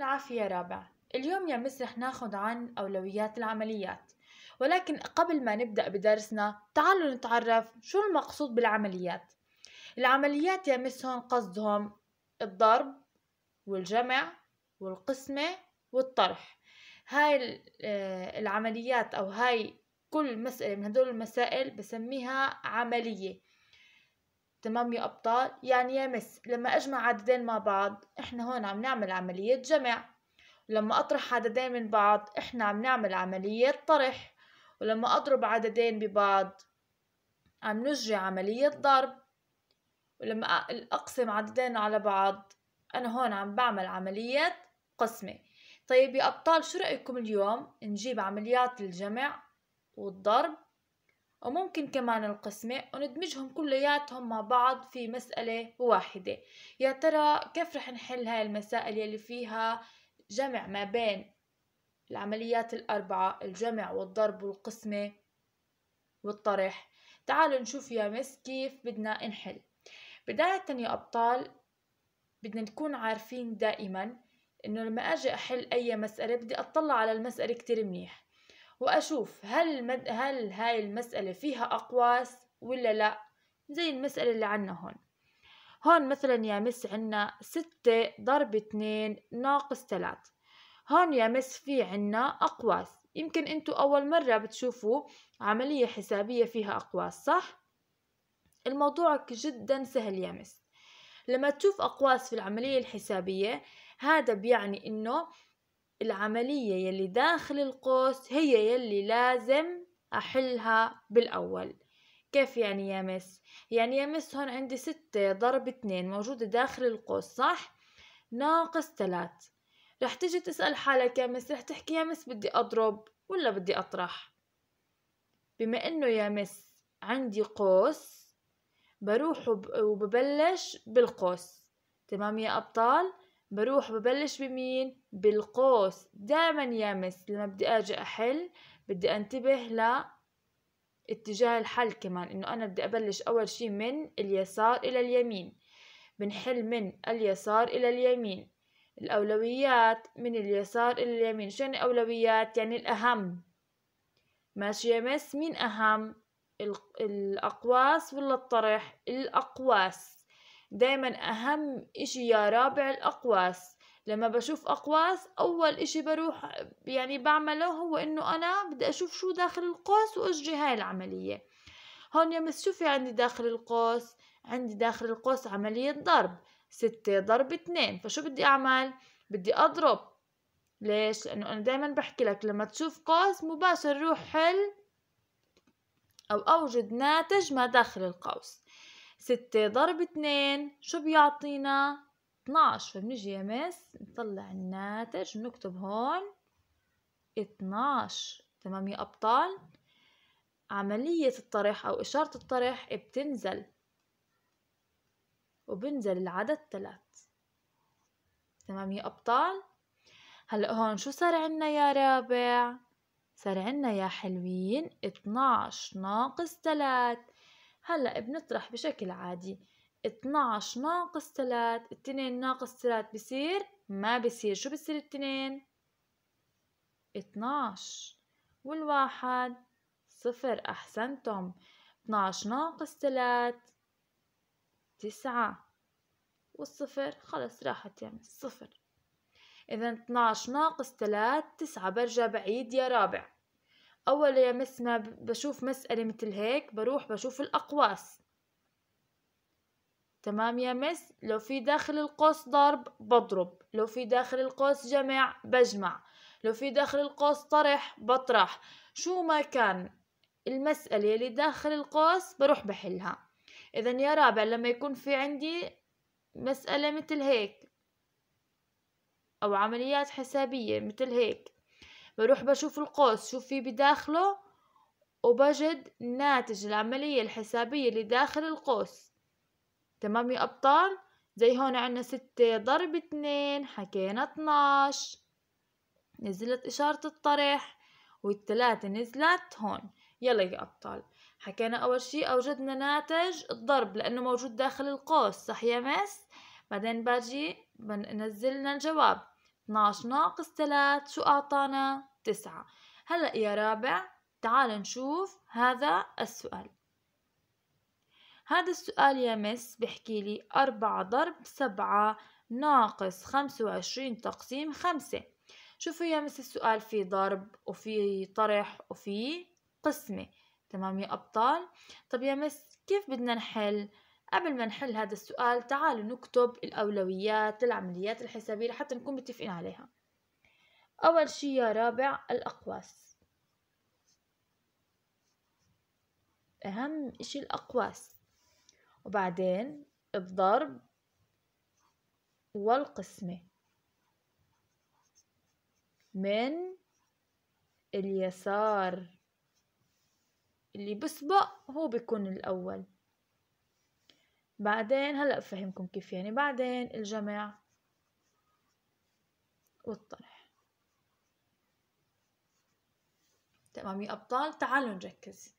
العافية رابع اليوم يا مس رح ناخد عن أولويات العمليات ولكن قبل ما نبدأ بدرسنا تعالوا نتعرف شو المقصود بالعمليات العمليات يا مس هون قصدهم الضرب والجمع والقسمة والطرح هاي آه، العمليات أو هاي كل مسألة من هدول المسائل بسميها عملية تمام يا أبطال يعني يا مس لما أجمع عددين مع بعض إحنا هون عم نعمل عملية جمع ولما أطرح عددين من بعض إحنا عم نعمل عملية طرح ولما أضرب عددين ببعض عم نجري عملية ضرب ولما أقسم عددين على بعض أنا هون عم بعمل عملية قسمة طيب يا أبطال شو رأيكم اليوم نجيب عمليات الجمع والضرب وممكن كمان القسمة وندمجهم كلياتهم مع بعض في مسألة واحدة يا ترى كيف رح نحل هاي المسائل يلي فيها جمع ما بين العمليات الأربعة الجمع والضرب والقسمة والطرح تعالوا نشوف يا مس كيف بدنا نحل بداية يا أبطال بدنا نكون عارفين دائما إنه لما أجي أحل أي مسألة بدي أطلع على المسألة كتير منيح وأشوف هل مد... هل هاي المسألة فيها أقواس ولا لا زي المسألة اللي عنا هون هون مثلا يا مس عنا ستة ضرب اتنين ناقص تلات هون يا مس في عنا أقواس يمكن انتو أول مرة بتشوفوا عملية حسابية فيها أقواس صح؟ الموضوع جدا سهل يا مس لما تشوف أقواس في العملية الحسابية هذا بيعني إنه العملية يلي داخل القوس هي يلي لازم أحلها بالأول كيف يعني يا مس؟ يعني يا مس هون عندي ستة ضرب اتنين موجودة داخل القوس صح؟ ناقص تلات رح تيجي تسأل حالك يا مس رح تحكي يا مس بدي أضرب ولا بدي أطرح بما إنه يا مس عندي قوس بروح وببلش بالقوس تمام يا أبطال بروح ببلش بمين بالقوس دائما يا مس لما بدي اجي احل بدي انتبه ل اتجاه الحل كمان انه انا بدي ابلش اول شي من اليسار الى اليمين بنحل من اليسار الى اليمين الاولويات من اليسار الى اليمين شو يعني اولويات يعني الاهم ماشي يا مس مين اهم الاقواس ولا الطرح الاقواس دايما أهم إشي يا رابع الأقواس لما بشوف أقواس أول إشي بروح يعني بعمله هو إنه أنا بدي أشوف شو داخل القوس وأجري هاي العملية هون يا مس شو في عندي داخل القوس عندي داخل القوس عملية ضرب ستة ضرب اتنين فشو بدي أعمل بدي أضرب ليش لأنه أنا دايما بحكي لك لما تشوف قوس مباشر روح حل أو أوجد ناتج ما داخل القوس ستة ضرب اتنين شو بيعطينا 12 فبنجي يا مس نطلع الناتج نكتب هون 12 تمام يا أبطال عملية الطرح أو إشارة الطرح بتنزل وبنزل العدد تلات تمام يا أبطال هلأ هون شو صار عنا يا رابع صار عنا يا حلوين 12 ناقص 3 هلأ بنطرح بشكل عادي 12 ناقص 3 2 ناقص 3 بصير ما بصير شو بصير 2 12 والواحد صفر أحسنتم 12 ناقص 3 9 والصفر خلص راحت يعني الصفر إذا 12 ناقص 3 9 برجع بعيد يا رابع أول مس ما بشوف مسألة مثل هيك بروح بشوف الأقواس تمام يا مس لو في داخل القوس ضرب بضرب لو في داخل القوس جمع بجمع لو في داخل القوس طرح بطرح شو ما كان المسألة اللي داخل القوس بروح بحلها إذا يا رابع لما يكون في عندي مسألة مثل هيك أو عمليات حسابية مثل هيك بروح بشوف القوس شو في بداخله وبجد ناتج العملية الحسابية اللي داخل القوس تمام يا أبطال زي هون عنا ستة ضرب اتنين حكينا اتناش نزلت إشارة الطرح والتلاتة نزلت هون يلا يا أبطال حكينا أول شي أوجدنا ناتج الضرب لأنه موجود داخل القوس صح يا مس بعدين باجي نزلنا الجواب 12 ناقص 3 شو أعطانا تسعة هلأ يا رابع تعال نشوف هذا السؤال هذا السؤال يا مس بحكي لي أربعة ضرب سبعة ناقص خمسة وعشرين تقسيم خمسة شوفوا يا مس السؤال في ضرب وفي طرح وفي قسمة تمام يا أبطال طب يا مس كيف بدنا نحل قبل ما نحل هذا السؤال تعالوا نكتب الأولويات للعمليات الحسابية لحتى نكون متفقين عليها أول شي يا رابع الأقواس أهم شي الأقواس وبعدين الضرب والقسمة من اليسار اللي بسبق هو بيكون الأول بعدين هلأ أفهمكم كيف يعني بعدين الجمع والطرح تمام يا أبطال تعالوا نركز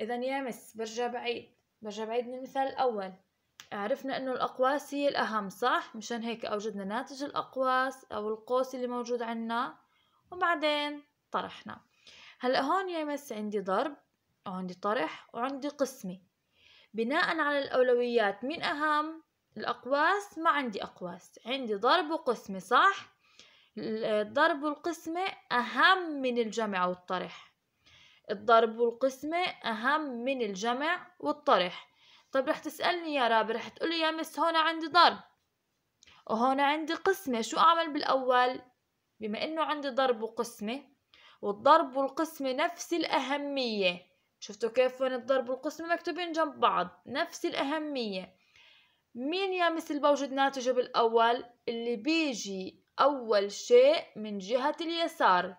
إذا يا مس برجع بعيد برجع بعيد من المثال الأول عرفنا إنه الأقواس هي الأهم صح مشان هيك أوجدنا ناتج الأقواس أو القوس اللي موجود عنا وبعدين طرحنا هلا هون يا مس عندي ضرب وعندي طرح وعندي قسمة بناء على الأولويات مين أهم الأقواس ما عندي أقواس عندي ضرب وقسمة صح الضرب والقسمة أهم من الجمع والطرح الضرب والقسمة أهم من الجمع والطرح طب رح تسألني يا رابي رح تقولي يا مس هون عندي ضرب وهون عندي قسمة شو أعمل بالأول بما إنه عندي ضرب وقسمة والضرب والقسمة نفس الأهمية شفتوا كيف وين الضرب والقسمة مكتوبين جنب بعض نفس الأهمية مين يا مس بوجد ناتجه بالأول اللي بيجي أول شيء من جهة اليسار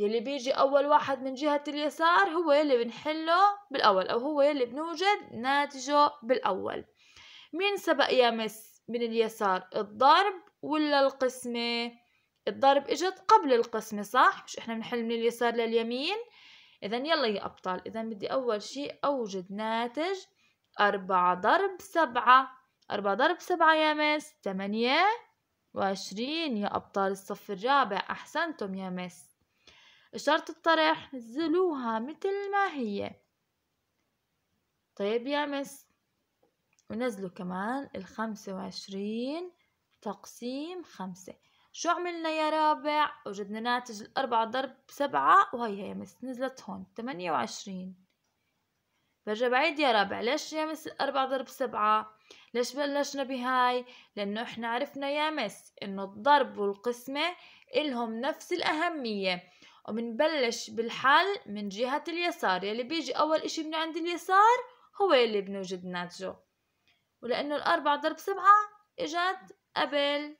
يلي بيجي أول واحد من جهة اليسار هو يلي بنحله بالأول أو هو يلي بنوجد ناتجه بالأول مين سبق يا مس من اليسار الضرب ولا القسمة الضرب اجت قبل القسمة صح مش احنا بنحل من اليسار لليمين اذا يلا يا ابطال اذا بدي اول شيء اوجد ناتج أربعة ضرب سبعة أربعة ضرب سبعة يا مس تمانية وعشرين يا أبطال الصف الرابع أحسنتم يا مس إشارة الطرح نزلوها مثل ما هي طيب يا مس ونزلوا كمان الخمسة وعشرين تقسيم خمسة شو عملنا يا رابع وجدنا ناتج الأربعة ضرب سبعة وهي يا مس نزلت هون تمانية وعشرين برجع بعيد يا رابع ليش يا مس الأربعة ضرب سبعة ليش بلشنا بهاي لأنه إحنا عرفنا يا مس إنه الضرب والقسمة إلهم نفس الأهمية وبنبلش بالحل من جهة اليسار يلي بيجي أول إشي من عند اليسار هو يلي بنوجد ناتجه ولأنه الأربعة ضرب سبعة إجت قبل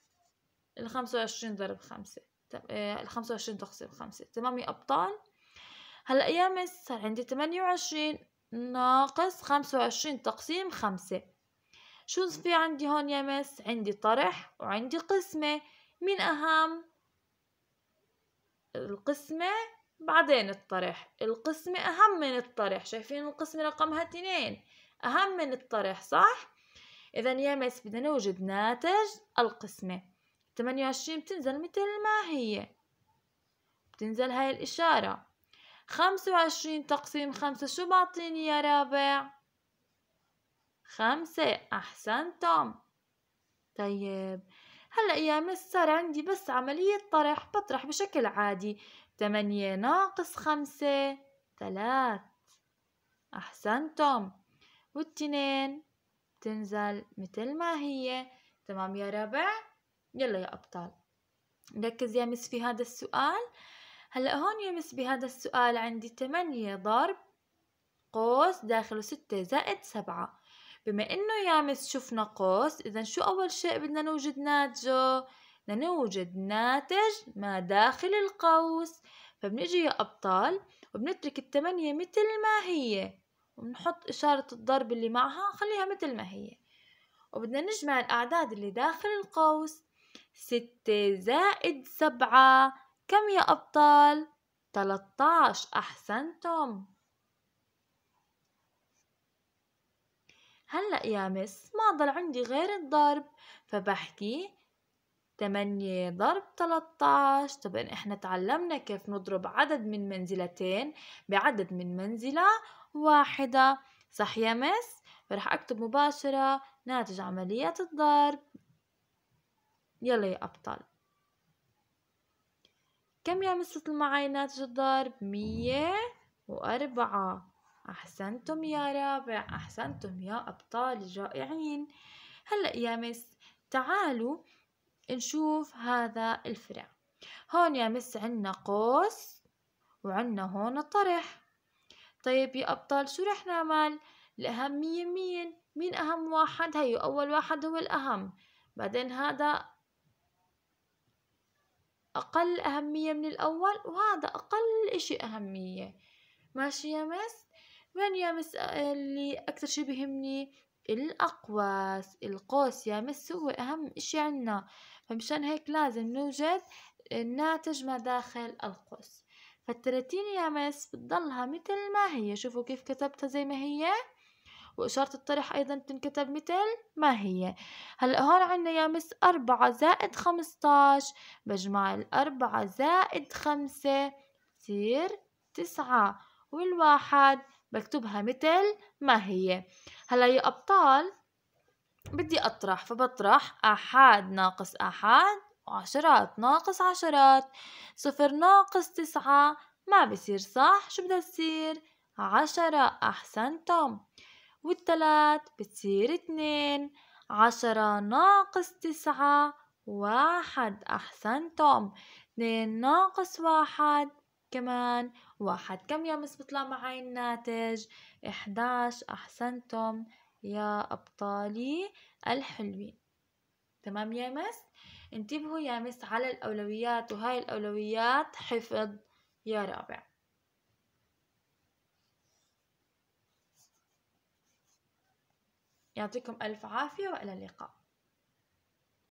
الخمسة وعشرين ضرب خمسة آه، الخمسة وعشرين تقسيم خمسة تمام يا أبطال هلأ يا مس صار عندي تمانية وعشرين ناقص خمسة وعشرين تقسيم خمسة شو في عندي هون يا مس عندي طرح وعندي قسمة مين أهم القسمة بعدين الطرح القسمة أهم من الطرح شايفين القسمة رقمها اتنين أهم من الطرح صح؟ إذا يا مس بدنا نوجد ناتج القسمة تمانية وعشرين بتنزل مثل ما هي بتنزل هاي الإشارة خمسة وعشرين تقسيم خمسة شو بعطيني يا رابع؟ خمسة أحسنتم طيب هلأ يا مس صار عندي بس عملية طرح بطرح بشكل عادي تمانية ناقص خمسة ثلاث أحسنتم والتنين بتنزل مثل ما هي تمام يا ربع يلا يا أبطال ركز يا مس في هذا السؤال هلأ هون يا مس بهذا السؤال عندي تمانية ضرب قوس داخله ستة زائد سبعة بما انه يامس شفنا قوس اذا شو اول شيء بدنا نوجد ناتجه بدنا نوجد ناتج ما داخل القوس فبنجي يا ابطال وبنترك التمانية مثل ما هي وبنحط إشارة الضرب اللي معها خليها مثل ما هي وبدنا نجمع الأعداد اللي داخل القوس ستة زائد سبعة كم يا أبطال؟ 13 أحسنتم هلأ يا مس ما ضل عندي غير الضرب فبحكي تمانية ضرب تلتاش طبعا احنا تعلمنا كيف نضرب عدد من منزلتين بعدد من منزلة واحدة صح يا مس؟ فرح اكتب مباشرة ناتج عملية الضرب يلا يا ابطال كم يا مس معي ناتج الضرب؟ مية وأربعة أحسنتم يا رابع أحسنتم يا أبطال الرائعين هلأ يا مس تعالوا نشوف هذا الفرع هون يا مس عنا قوس وعنا هون طرح طيب يا أبطال شو رح نعمل الأهمية مين مين أهم واحد هيو أول واحد هو الأهم بعدين هذا أقل أهمية من الأول وهذا أقل إشي أهمية ماشي يا مس من مس اللي أكثر شي بيهمني الأقواس القوس يا مس هو أهم إشي عنا فمشان هيك لازم نوجد الناتج ما داخل القوس فالتلاتين يا مس بتضلها مثل ما هي شوفوا كيف كتبتها زي ما هي وإشارة الطرح أيضا بتنكتب مثل ما هي هلأ هون عنا يا مس أربعة زائد خمستاش بجمع الأربعة زائد خمسة بتصير تسعة والواحد بكتبها مثل ما هي هلا يا أبطال بدي أطرح فبطرح أحد ناقص أحد عشرات ناقص عشرات صفر ناقص تسعة ما بصير صح شو بدها تصير عشرة أحسنتم والتلات بتصير اتنين عشرة ناقص تسعة واحد أحسنتم اتنين ناقص واحد كمان واحد كم يا مس بيطلع معي الناتج 11 أحسنتم يا أبطالي الحلوين تمام يا مس انتبهوا يا مس على الأولويات وهاي الأولويات حفظ يا رابع يعطيكم ألف عافية وإلى اللقاء